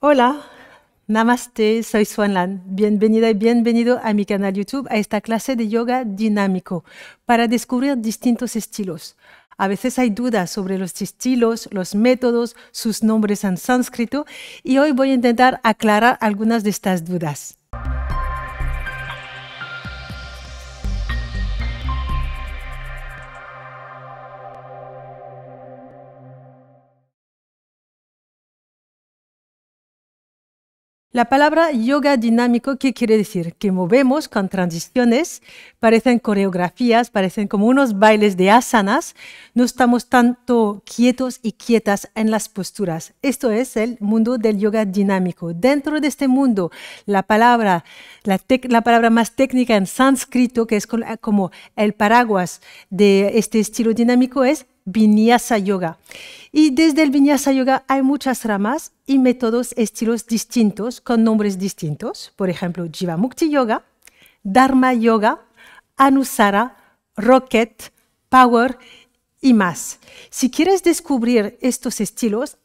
Hola, namaste, soy Swanland Bienvenida y bienvenido a mi canal YouTube a esta clase de yoga dinámico para descubrir distintos estilos. A veces hay dudas sobre los estilos, los métodos, sus nombres en sánscrito y hoy voy a intentar aclarar algunas de estas dudas. La palabra yoga dinámico, ¿qué quiere decir? Que movemos con transiciones, parecen coreografías, parecen como unos bailes de asanas, no estamos tanto quietos y quietas en las posturas. Esto es el mundo del yoga dinámico. Dentro de este mundo, la palabra, la palabra más técnica en sánscrito, que es como el paraguas de este estilo dinámico, es Vinyasa Yoga. Y desde el Vinyasa Yoga hay muchas ramas y métodos, estilos distintos, con nombres distintos. Por ejemplo, Jiva Mukti Yoga, Dharma Yoga, Anusara, Rocket, Power y más. Si quieres descubrir estos estilos,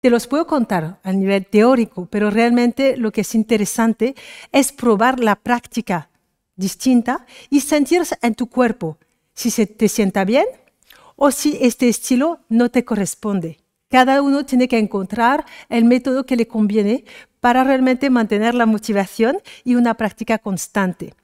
te los puedo contar a nivel teórico, pero realmente lo que es interesante es probar la práctica distinta y sentirse en tu cuerpo. Si se te sienta bien, o si este estilo no te corresponde. Cada uno tiene que encontrar el método que le conviene para realmente mantener la motivación y una práctica constante.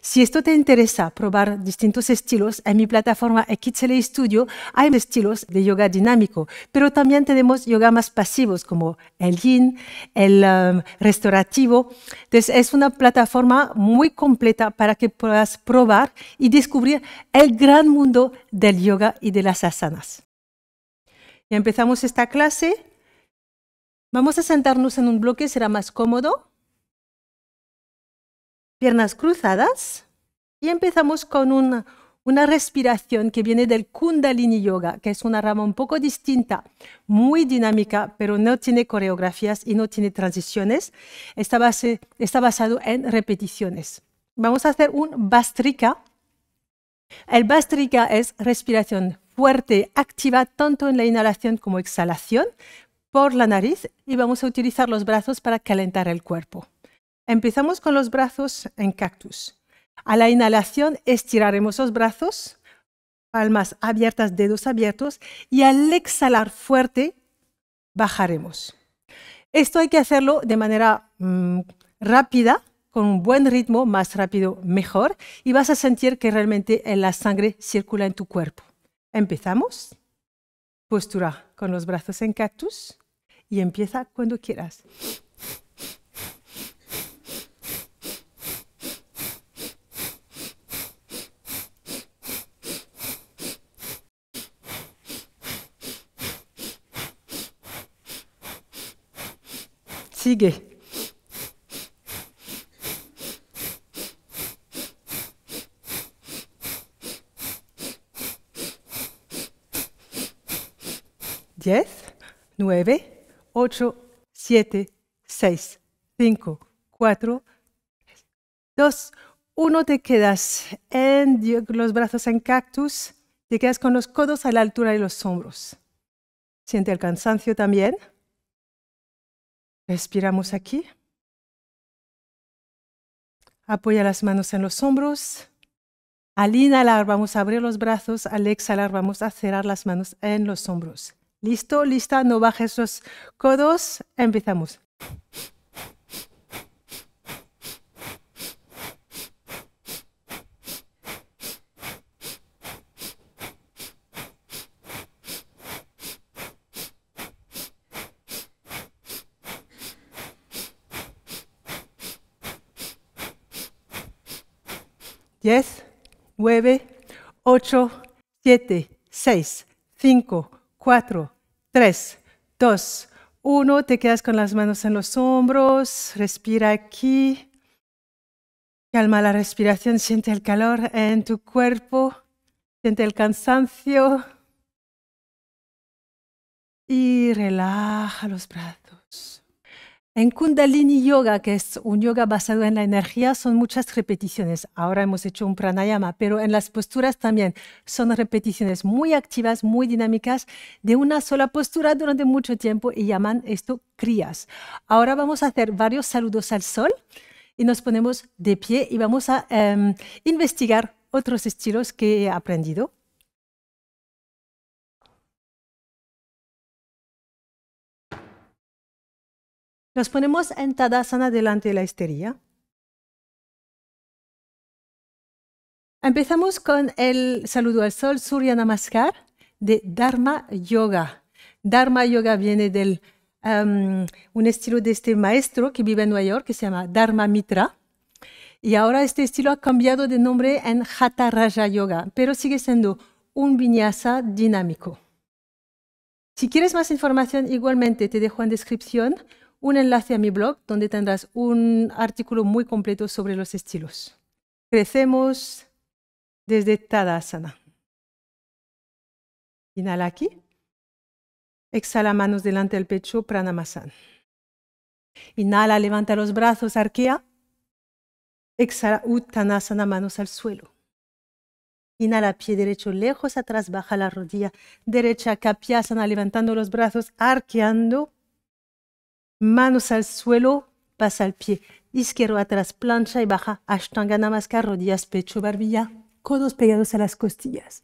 Si esto te interesa probar distintos estilos, en mi plataforma XLA Studio hay estilos de yoga dinámico, pero también tenemos yoga más pasivos como el yin, el um, restaurativo. Entonces es una plataforma muy completa para que puedas probar y descubrir el gran mundo del yoga y de las asanas. Y empezamos esta clase. Vamos a sentarnos en un bloque, será más cómodo piernas cruzadas y empezamos con una respiración que viene del Kundalini Yoga, que es una rama un poco distinta, muy dinámica, pero no tiene coreografías y no tiene transiciones. Está, base, está basado en repeticiones. Vamos a hacer un Bastrika. El Bastrika es respiración fuerte, activa tanto en la inhalación como exhalación por la nariz y vamos a utilizar los brazos para calentar el cuerpo. Empezamos con los brazos en cactus. A la inhalación estiraremos los brazos, palmas abiertas, dedos abiertos, y al exhalar fuerte bajaremos. Esto hay que hacerlo de manera mm, rápida, con un buen ritmo, más rápido mejor, y vas a sentir que realmente la sangre circula en tu cuerpo. Empezamos. Postura con los brazos en cactus y empieza cuando quieras. Sigue. Diez, nueve, ocho, siete, seis, cinco, cuatro, dos, uno. Te quedas en los brazos en cactus. Te quedas con los codos a la altura de los hombros. Siente el cansancio también. Respiramos aquí. Apoya las manos en los hombros. Al inhalar vamos a abrir los brazos, al exhalar vamos a cerrar las manos en los hombros. ¿Listo? ¿Lista? No bajes los codos. Empezamos. 10, 9, 8, 7, 6, 5, 4, 3, 2, 1. Te quedas con las manos en los hombros, respira aquí. Calma la respiración, siente el calor en tu cuerpo, siente el cansancio y relaja los brazos. En Kundalini Yoga, que es un yoga basado en la energía, son muchas repeticiones. Ahora hemos hecho un pranayama, pero en las posturas también son repeticiones muy activas, muy dinámicas, de una sola postura durante mucho tiempo y llaman esto crías. Ahora vamos a hacer varios saludos al sol y nos ponemos de pie y vamos a em, investigar otros estilos que he aprendido. Nos ponemos en Tadasana delante de la esterilla. Empezamos con el saludo al sol, Surya Namaskar, de Dharma Yoga. Dharma Yoga viene del em, un estilo de este maestro que vive en Nueva York, que se llama Dharma Mitra. Y ahora este estilo ha cambiado de nombre en Hatha Raja Yoga, pero sigue siendo un vinyasa dinámico. Si quieres más información, igualmente te dejo en descripción un enlace a mi blog donde tendrás un artículo muy completo sobre los estilos. Crecemos desde Tadasana. Inhala aquí. Exhala manos delante del pecho, Pranamasana. Inhala, levanta los brazos, arquea. Exhala, Uttanasana, manos al suelo. Inhala, pie derecho lejos atrás, baja la rodilla derecha, Kapyasana, levantando los brazos, arqueando manos al suelo, pasa el pie. Izquierdo atrás, plancha y baja. Ashtanga Namaskar, rodillas, pecho, barbilla, codos pegados a las costillas.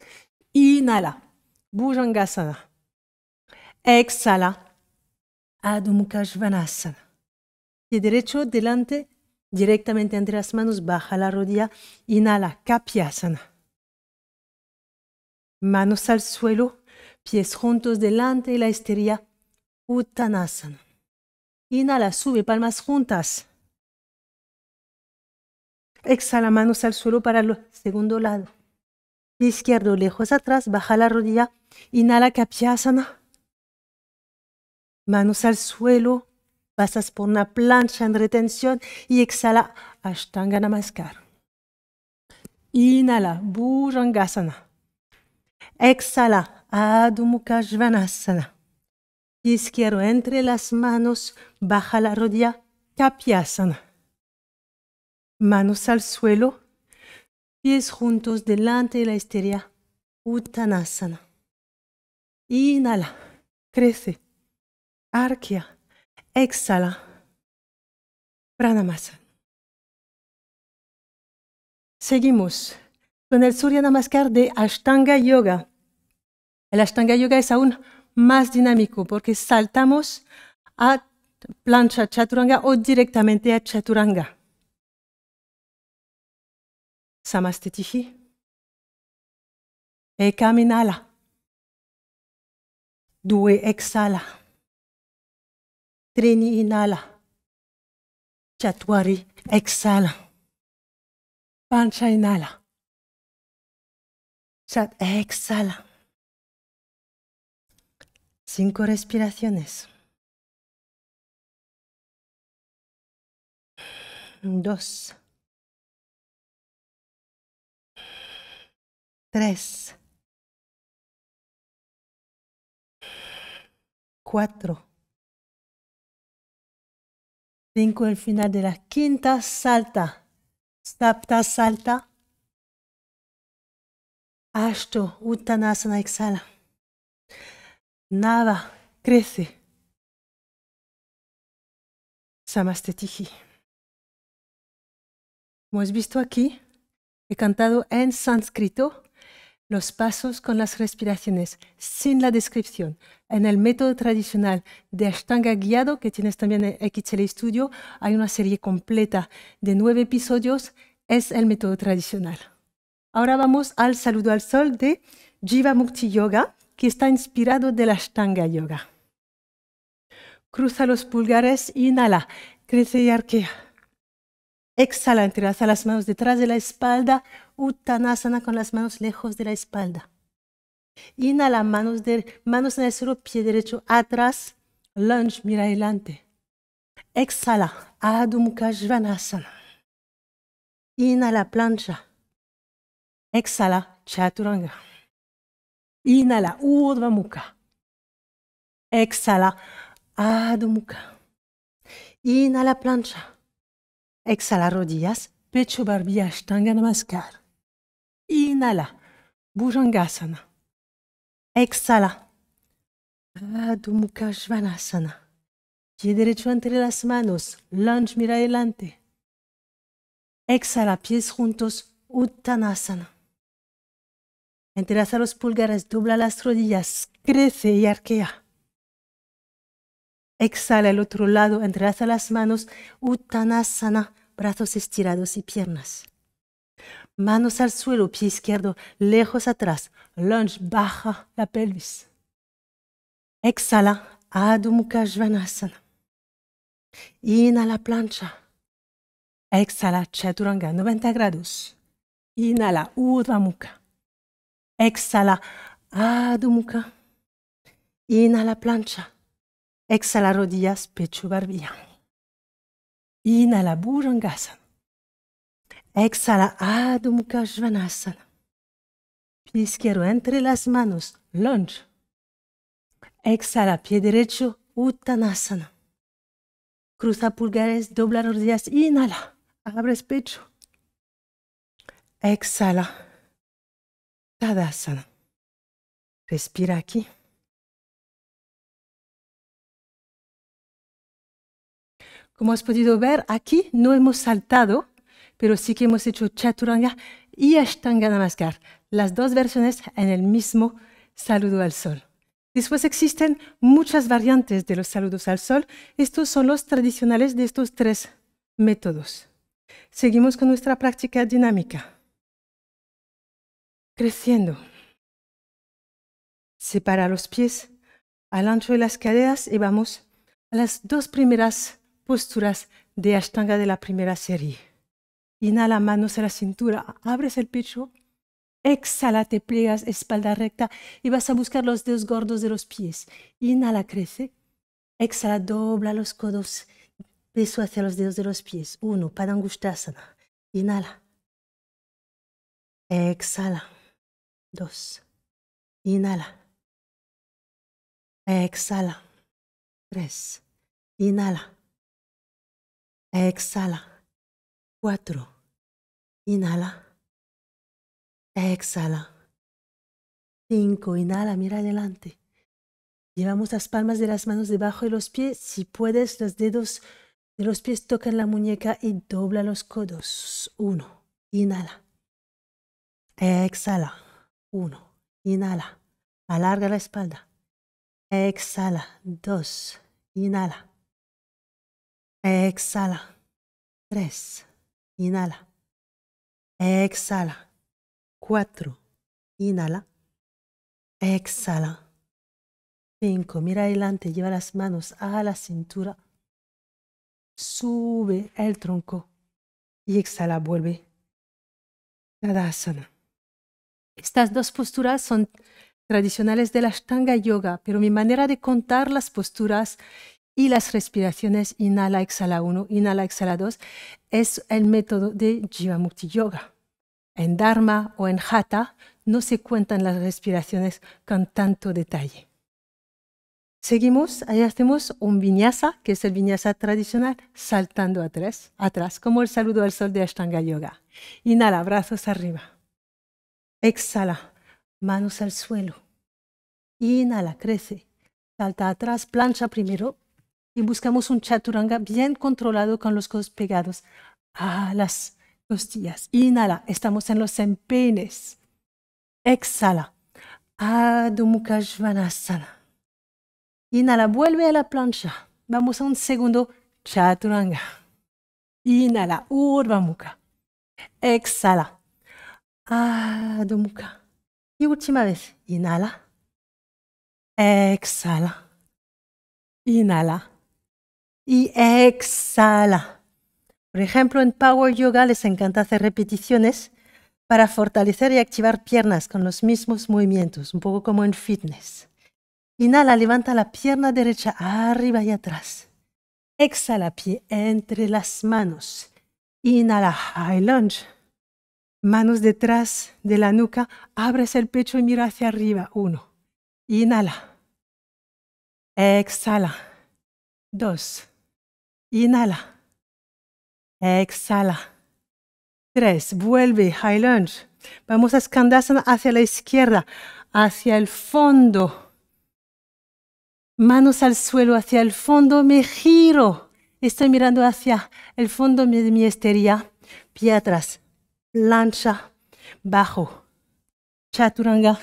Inhala. Bhujangasana. Exhala. Adho Mukha Pie derecho delante, directamente entre las manos, baja la rodilla. Inhala. Kapyasana. Manos al suelo, pies juntos delante y la estería. Uttanasana. Inhala, sube, palmas juntas. Exhala, manos al suelo para el segundo lado. izquierdo, lejos atrás, baja la rodilla. Inhala, Kapyasana. Manos al suelo, pasas por una plancha en retención y exhala, Ashtanga Namaskar. Inhala, Bhujangasana. Exhala, Adho izquierdo entre las manos, baja la rodilla, kapiasana. Manos al suelo, pies juntos delante de la esteria, uttanasana. Inhala, crece, arquea, exhala, pranamasana. Seguimos con el Surya Namaskar de Ashtanga Yoga. El Ashtanga Yoga es aún más dinámico porque saltamos a plancha chaturanga o directamente a chaturanga. Samastitihi. E caminala. Due exhala. Treni inhala. Chatuari exhala. Pancha inhala. Chat exhala. Cinco respiraciones. Dos. Tres. Cuatro. Cinco, el final de la quinta salta. Sapta salta. Ashto, Uttanasana, exhala nada crece. Samastetihi. Como has visto aquí, he cantado en sánscrito los pasos con las respiraciones, sin la descripción. En el método tradicional de Ashtanga guiado, que tienes también en XL Studio, hay una serie completa de nueve episodios. Es el método tradicional. Ahora vamos al saludo al sol de Jiva Mukti Yoga que está inspirado de la Ashtanga Yoga. Cruza los pulgares, inhala, crece y arquea. Exhala, entrelaza las manos detrás de la espalda, Uttanasana con las manos lejos de la espalda. Inhala, manos, manos en el suelo, pie derecho atrás, lunge, mira adelante. Exhala, Adho Mukha Inhala, plancha. Exhala, Chaturanga. Inhala, Urdhva muka. Exhala, Adho Inhala, plancha. Exhala, rodillas, pecho, barbilla, ashtanga namaskar. Inhala, bhujangasana. Exhala, Adho Mukha Svanasana. derecho entre las manos, lunge mira adelante. Exhala, pies juntos, Uttanasana. Entrelaza los pulgares, dobla las rodillas, crece y arquea. Exhala el otro lado, entrelaza las manos, uttanasana, brazos estirados y piernas. Manos al suelo, pie izquierdo, lejos atrás, lunge, baja la pelvis. Exhala, Adho Mukha Svanasana. Inhala plancha. Exhala Chaturanga, 90 grados. Inhala Urdhva Exhala. Adumuka. Inhala plancha. Exhala rodillas, pecho, barbilla. Inhala burangasana. Exhala Adho Mukha Svanasana. Pie entre las manos, lunge. Exhala pie derecho, Uttanasana. Cruza pulgares, dobla rodillas, inhala, abres pecho. Exhala. Tadasana. Respira aquí. Como has podido ver, aquí no hemos saltado, pero sí que hemos hecho chaturanga y ashtanga namaskar, las dos versiones en el mismo saludo al sol. Después existen muchas variantes de los saludos al sol. Estos son los tradicionales de estos tres métodos. Seguimos con nuestra práctica dinámica creciendo. Separa los pies al ancho de las caderas y vamos a las dos primeras posturas de Ashtanga de la primera serie. Inhala manos a la cintura, abres el pecho, exhala, te pliegas, espalda recta y vas a buscar los dedos gordos de los pies. Inhala, crece, exhala, dobla los codos, peso hacia los dedos de los pies. Uno, Padangustasana. Inhala. Exhala. Dos. Inhala. Exhala. Tres. Inhala. Exhala. Cuatro. Inhala. Exhala. Cinco. Inhala, mira adelante. Llevamos las palmas de las manos debajo de los pies. Si puedes, los dedos de los pies tocan la muñeca y dobla los codos. Uno. Inhala. Exhala. 1. Inhala. Alarga la espalda. Exhala. 2. Inhala. Exhala. 3. Inhala. Exhala. 4. Inhala. Exhala. 5. Mira adelante. Lleva las manos a la cintura. Sube el tronco. Y exhala. Vuelve. Tadasana. Estas dos posturas son tradicionales de la Ashtanga Yoga, pero mi manera de contar las posturas y las respiraciones inhala, exhala 1, inhala, exhala 2 es el método de Jivamukti Yoga. En Dharma o en Hatha no se cuentan las respiraciones con tanto detalle. Seguimos, ahí hacemos un vinyasa, que es el vinyasa tradicional, saltando atrás, atrás como el saludo al sol de Ashtanga Yoga. Inhala, brazos arriba. Exhala, manos al suelo. Inhala, crece. Salta atrás, plancha primero y buscamos un chaturanga bien controlado con los codos pegados a las costillas. Inhala, estamos en los empenes. Exhala. Adho Mukha Inhala, vuelve a la plancha. Vamos a un segundo chaturanga. Inhala, Urva Mukha. Exhala. Ah, Y última vez. Inhala. Exhala. Inhala. Y exhala. Por ejemplo, en Power Yoga les encanta hacer repeticiones para fortalecer y activar piernas con los mismos movimientos, un poco como en fitness. Inhala, levanta la pierna derecha arriba y atrás. Exhala, pie entre las manos. Inhala, high lunge manos detrás de la nuca, abres el pecho y mira hacia arriba. Uno. Inhala. Exhala. Dos. Inhala. Exhala. Tres. Vuelve. High lunge. Vamos a Skandasana hacia la izquierda, hacia el fondo. Manos al suelo, hacia el fondo. Me giro. Estoy mirando hacia el fondo de mi estería. Pie atrás lancha, bajo, chaturanga,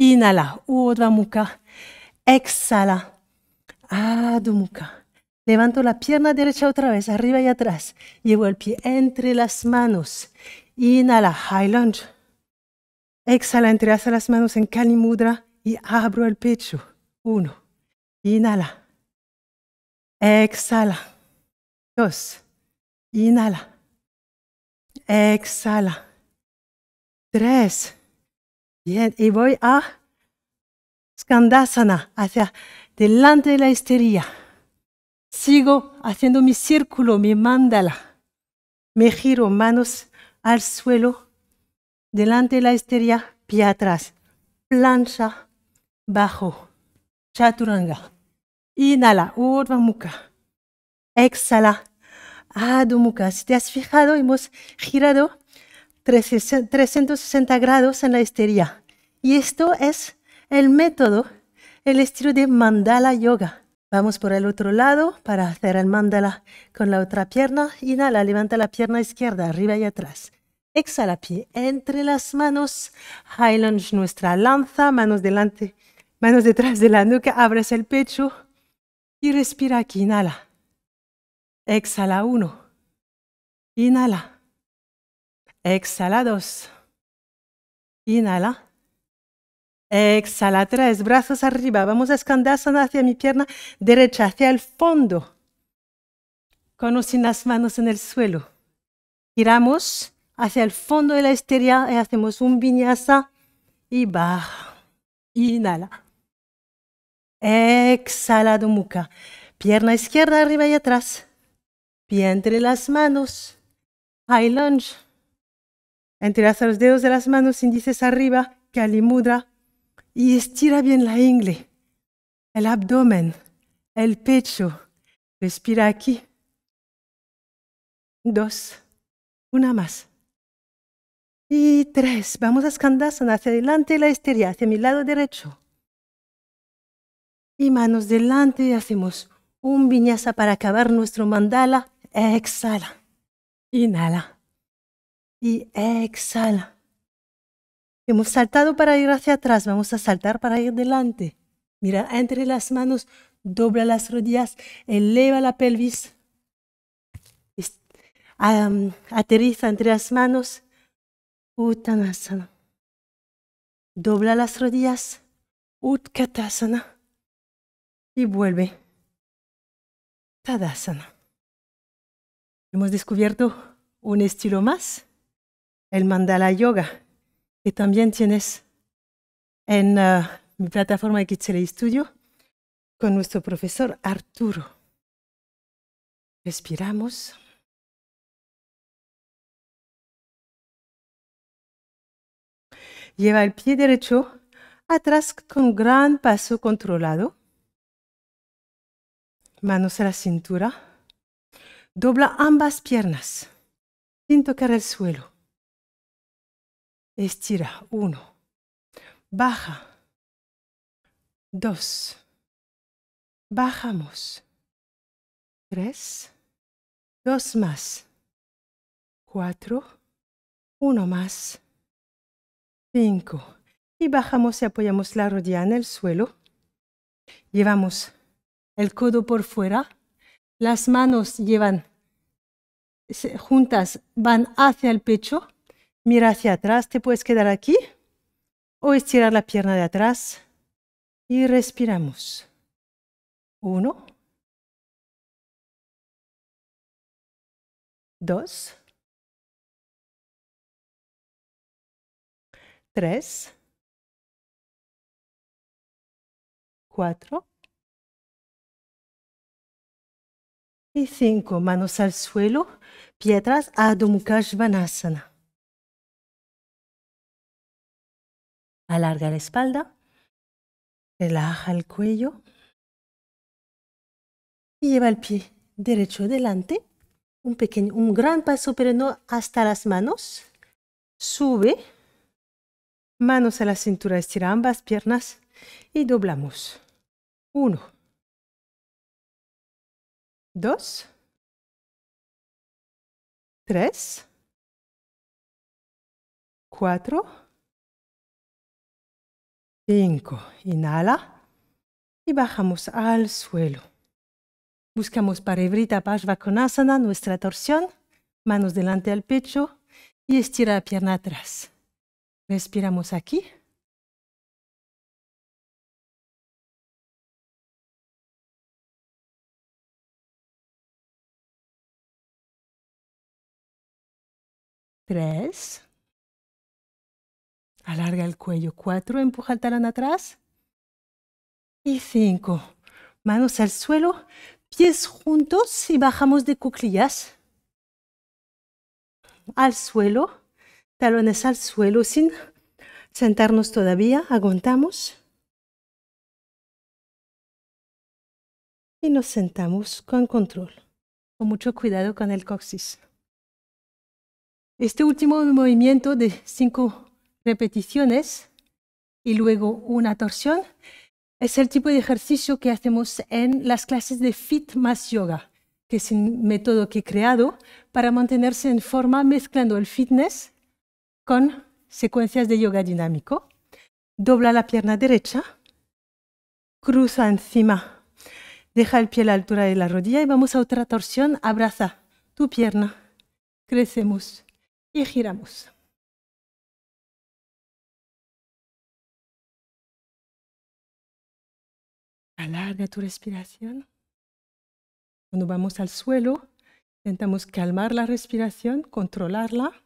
inhala, Urdhva muka. exhala, Adho Levanto la pierna derecha otra vez, arriba y atrás. Llevo el pie entre las manos. Inhala, high lunge. Exhala, entrelaza las manos en Kali Mudra y abro el pecho. Uno. Inhala. Exhala. Dos. Inhala. Exhala. Tres. Bien, y voy a Skandasana, hacia delante de la esterilla. Sigo haciendo mi círculo, mi mandala. Me giro manos al suelo, delante de la esterilla, pie atrás. Plancha, bajo. Chaturanga. Inhala, Urdhva Exhala, Ah, Dumuka. Si te has fijado, hemos girado 360 grados en la esterilla. Y esto es el método, el estilo de mandala yoga. Vamos por el otro lado para hacer el mandala con la otra pierna. Inhala, levanta la pierna izquierda, arriba y atrás. Exhala pie entre las manos. High lunge, nuestra lanza, manos delante, manos detrás de la nuca, abres el pecho y respira aquí, inhala. Exhala uno. Inhala. Exhala dos. Inhala. Exhala tres. Brazos arriba. Vamos a escandazar hacia mi pierna derecha, hacia el fondo. Con las manos en el suelo. Giramos hacia el fondo de la estería y eh, hacemos un viñasa y baja. Inhala. Exhala, muca, Pierna izquierda arriba y atrás. Pie entre las manos. High lunge. Entrelaza los dedos de las manos índices arriba, Kali Mudra. Y estira bien la ingle, el abdomen, el pecho. Respira aquí. Dos. Una más. Y tres. Vamos a Skandasana hacia adelante la estería, hacia mi lado derecho. Y manos delante. Hacemos un viñasa para acabar nuestro mandala exhala. Inhala. Y exhala. Hemos saltado para ir hacia atrás, vamos a saltar para ir delante. Mira, entre las manos, dobla las rodillas, eleva la pelvis. aterriza entre las manos. Utanasana. Dobla las rodillas. Utkatasana. Y vuelve. Tadasana. Hemos descubierto un estilo más, el mandala yoga, que también tienes en ah, mi plataforma de Kitsele Studio con nuestro profesor Arturo. Respiramos. Lleva el pie derecho atrás con gran paso controlado. Manos a la cintura. Dobla ambas piernas sin tocar el suelo. Estira. Uno. Baja. Dos. Bajamos. Tres. Dos más. Cuatro. Uno más. Cinco. Y bajamos y apoyamos la rodilla en el suelo. Llevamos el codo por fuera las manos llevan juntas, van hacia el pecho, mira hacia atrás, te puedes quedar aquí o estirar la pierna de atrás y respiramos. Uno, dos, tres, cuatro, Y cinco, manos al suelo, piedras Adho Mukha Alarga la espalda, relaja el cuello y lleva el pie derecho adelante, Un pequeño, un gran paso, pero no hasta las manos. Sube, manos a la cintura, estira ambas piernas y doblamos. Uno dos, tres, cuatro, cinco. Inhala y bajamos al suelo. Buscamos Pasva Konasana nuestra torsión, manos delante al pecho y estira la pierna atrás. Respiramos aquí. Tres. Alarga el cuello. Cuatro. Empuja el talón atrás. Y cinco. Manos al suelo, pies juntos y bajamos de cuclillas. Al suelo. Talones al suelo sin sentarnos todavía. Aguantamos. Y nos sentamos con control. Con mucho cuidado con el coxis. Este último movimiento de cinco repeticiones y luego una torsión es el tipo de ejercicio que hacemos en las clases de Fit más Yoga, que es un método que he creado para mantenerse en forma mezclando el fitness con secuencias de yoga dinámico. Dobla la pierna derecha, cruza encima, deja el pie a la altura de la rodilla y vamos a otra torsión, abraza tu pierna, crecemos y giramos. Alarga tu respiración. Cuando vamos al suelo, intentamos calmar la respiración, controlarla,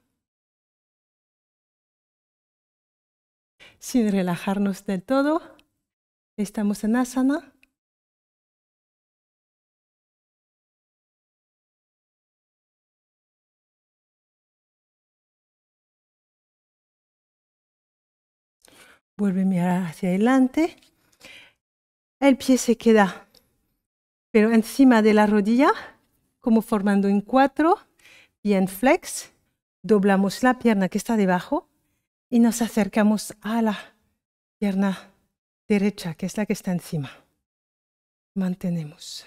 sin relajarnos del todo. Estamos en asana. vuelve a mirar hacia adelante. El pie se queda, pero encima de la rodilla, como formando un cuatro, bien flex. Doblamos la pierna que está debajo y nos acercamos a la pierna derecha, que es la que está encima. Mantenemos.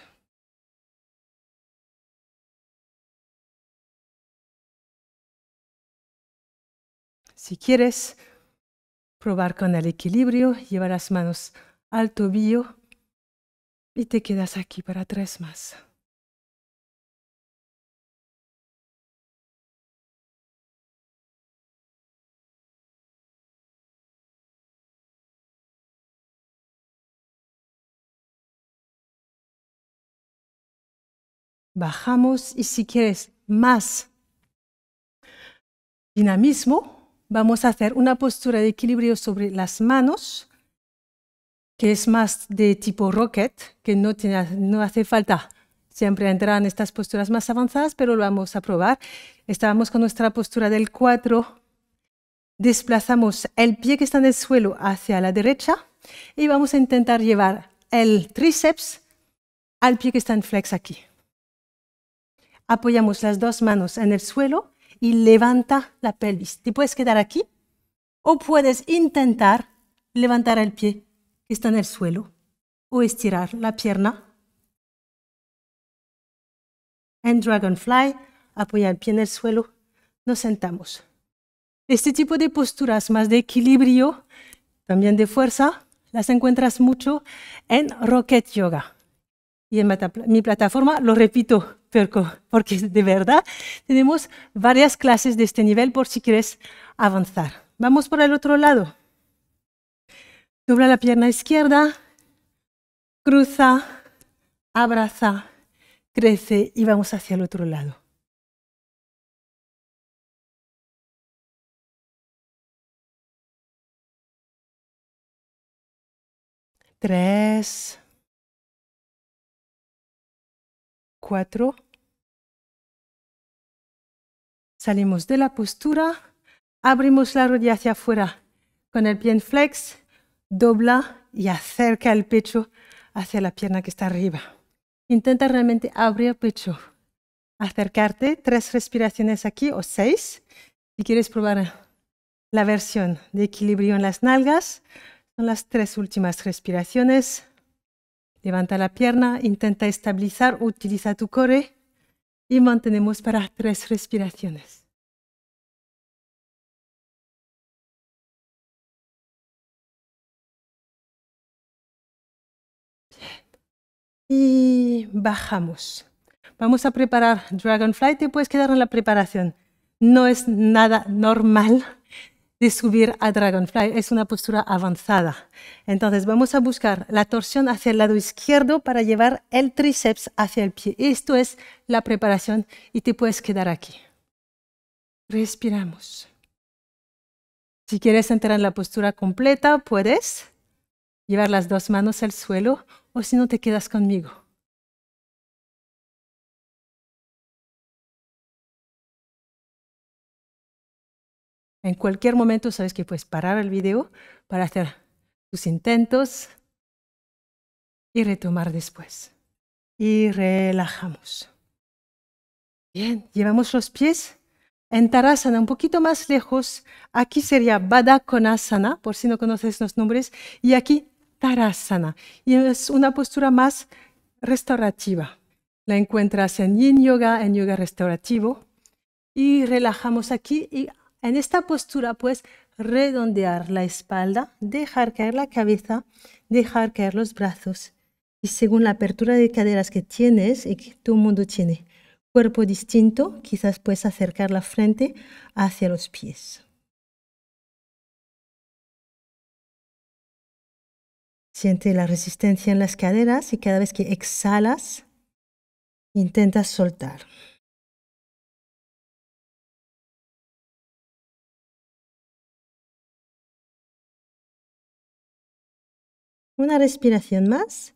Si quieres, Probar con el equilibrio, llevar las manos al tobillo y te quedas aquí para tres más. Bajamos y si quieres más dinamismo, Vamos a hacer una postura de equilibrio sobre las manos, que es más de tipo rocket, que no, hace falta siempre entrarán estas posturas más avanzadas, pero lo vamos a probar. Estábamos con nuestra postura del 4. Desplazamos el pie que está en el suelo hacia la derecha y vamos a intentar llevar el tríceps al pie que está en flex aquí. Apoyamos las dos manos en el suelo y levanta la pelvis. Te puedes quedar aquí o puedes intentar levantar el pie que está en el suelo o estirar la pierna. En Dragonfly, apoya el pie en el suelo, nos sentamos. Este tipo de posturas más de equilibrio, también de fuerza, las encuentras mucho en Rocket Yoga. Y en mi plataforma, lo repito, porque de verdad tenemos varias clases de este nivel por si quieres avanzar. Vamos por el otro lado. Dobla la pierna izquierda, cruza, abraza, crece y vamos hacia el otro lado. Tres. 4. Salimos de la postura, abrimos la rodilla hacia afuera con el pie en flex, dobla y acerca el pecho hacia la pierna que está arriba. Intenta realmente abrir el pecho, acercarte, tres respiraciones aquí o seis. Si quieres probar la versión de equilibrio en las nalgas, son las tres últimas respiraciones. Levanta la pierna, intenta estabilizar, utiliza tu core y mantenemos para tres respiraciones. y bajamos. Vamos a preparar Dragonfly, te puedes quedar en la preparación. No es nada normal, de subir a Dragonfly es una postura avanzada. Entonces vamos a buscar la torsión hacia el lado izquierdo para llevar el tríceps hacia el pie. Esto es la preparación y te puedes quedar aquí. Respiramos. Si quieres entrar en la postura completa, puedes llevar las dos manos al suelo o si no te quedas conmigo. En cualquier momento sabes que puedes parar el video para hacer tus intentos y retomar después. Y relajamos. Bien, llevamos los pies en Tarasana, un poquito más lejos. Aquí sería Konasana, por si no conoces los nombres. Y aquí Tarasana. Y es una postura más restaurativa. La encuentras en Yin Yoga, en Yoga Restaurativo. Y relajamos aquí y en esta postura, puedes redondear la espalda, dejar caer la cabeza, dejar caer los brazos. Y según la apertura de caderas que tienes y que todo el mundo tiene, cuerpo distinto, quizás puedes acercar la frente hacia los pies. Siente la resistencia en las caderas y cada vez que exhalas, intentas soltar. Una respiración más.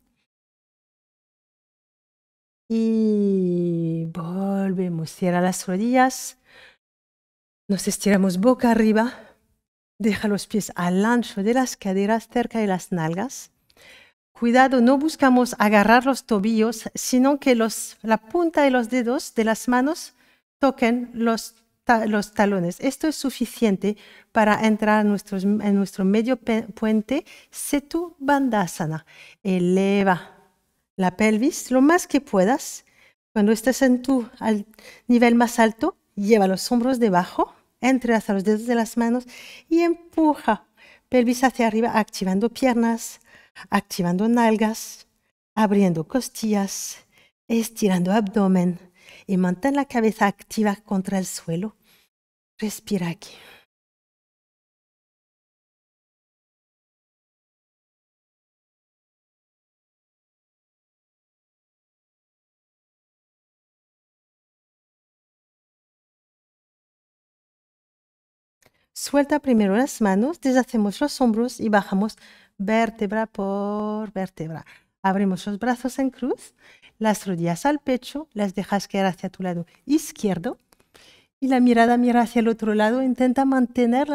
Y volvemos. Cierra las rodillas. Nos estiramos boca arriba. Deja los pies al ancho de las caderas, cerca de las nalgas. Cuidado, no buscamos agarrar los tobillos, sino que los, la punta de los dedos de las manos toquen los los talones. Esto es suficiente para entrar en nuestro medio puente Setu Bandhasana. Eleva la pelvis lo más que puedas. Cuando estés en tu nivel más alto, lleva los hombros debajo, hasta los dedos de las manos y empuja pelvis hacia arriba, activando piernas, activando nalgas, abriendo costillas, estirando abdomen y mantén la cabeza activa contra el suelo. Respira aquí. Suelta primero las manos, deshacemos los hombros y bajamos vértebra por vértebra. Abrimos los brazos en cruz las rodillas al pecho, las dejas quedar hacia tu lado izquierdo y la mirada mira hacia el otro lado. Intenta mantener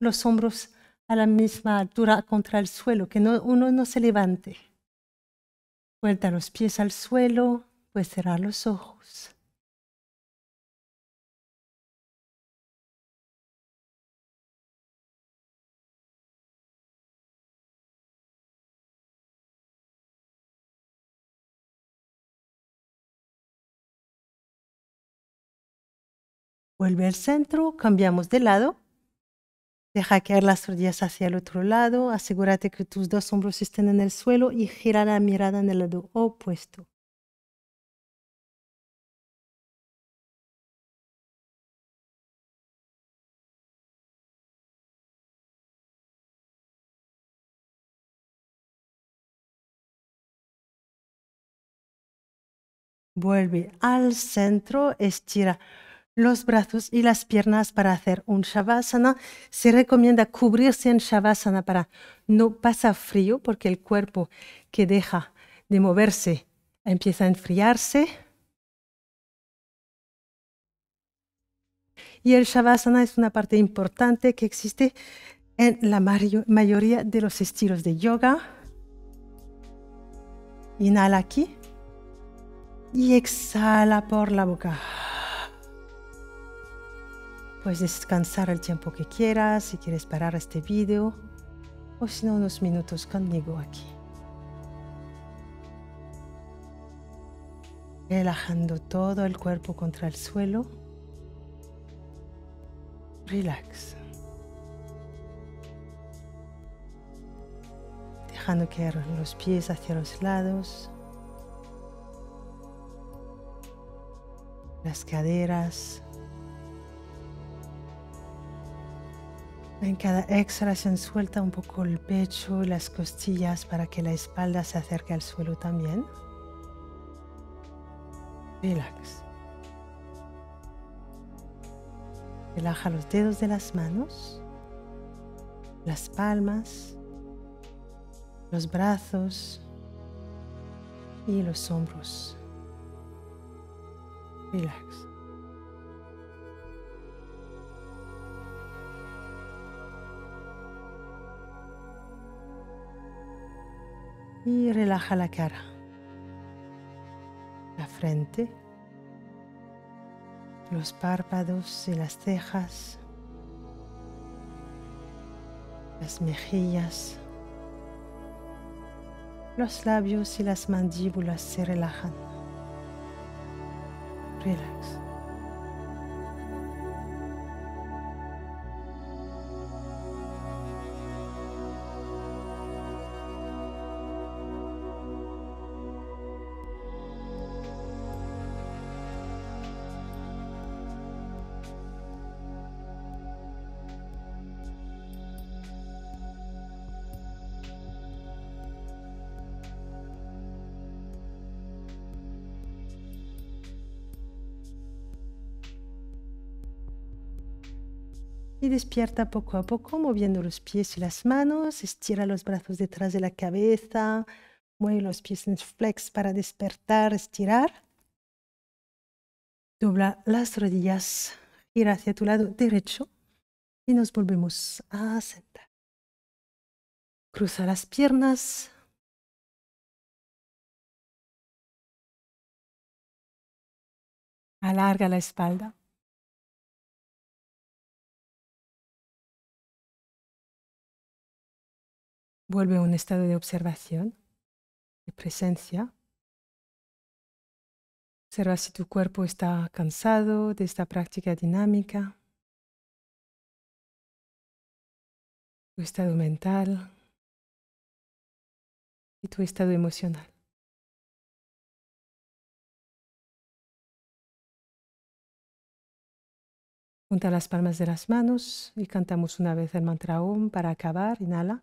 los hombros a la misma altura contra el suelo, que uno no se levante. Vuelta los pies al suelo, puedes cerrar los ojos. Vuelve al centro, cambiamos de lado. Deja caer las rodillas hacia el otro lado. Asegúrate que tus dos hombros estén en el suelo y gira la mirada en el lado opuesto. Vuelve al centro, estira los brazos y las piernas para hacer un shavasana. Se recomienda cubrirse en shavasana para no pasar frío porque el cuerpo que deja de moverse empieza a enfriarse. Y el shavasana es una parte importante que existe en la mayoría de los estilos de yoga. Inhala aquí y exhala por la boca. Puedes descansar el tiempo que quieras, si quieres parar este video o si no, unos minutos conmigo aquí. Relajando todo el cuerpo contra el suelo. Relax. Dejando caer los pies hacia los lados. Las caderas. En cada exhalación suelta un poco el pecho, las costillas para que la espalda se acerque al suelo también. Relax. Relaja los dedos de las manos, las palmas, los brazos y los hombros. Relax. Y relaja la cara, la frente, los párpados y las cejas, las mejillas, los labios y las mandíbulas se relajan. Relax. despierta poco a poco, moviendo los pies y las manos, estira los brazos detrás de la cabeza, mueve los pies en flex para despertar, estirar. Dobla las rodillas, gira hacia tu lado derecho y nos volvemos a sentar. Cruza las piernas. Alarga la espalda. vuelve a un estado de observación, de presencia. Observa si tu cuerpo está cansado de esta práctica dinámica, tu estado mental y tu estado emocional. Junta las palmas de las manos y cantamos una vez el mantra OM para acabar. Inhala.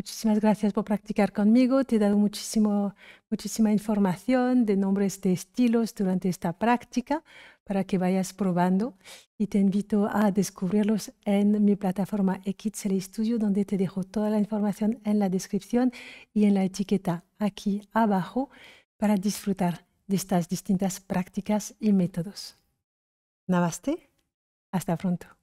Muchísimas gracias por practicar conmigo. Te he dado muchísimo, muchísima información de nombres de estilos durante esta práctica para que vayas probando. Y te invito a descubrirlos en mi plataforma XL Studio, donde te dejo toda la información en la descripción y en la etiqueta aquí abajo para disfrutar de estas distintas prácticas y métodos. Namaste. Hasta pronto.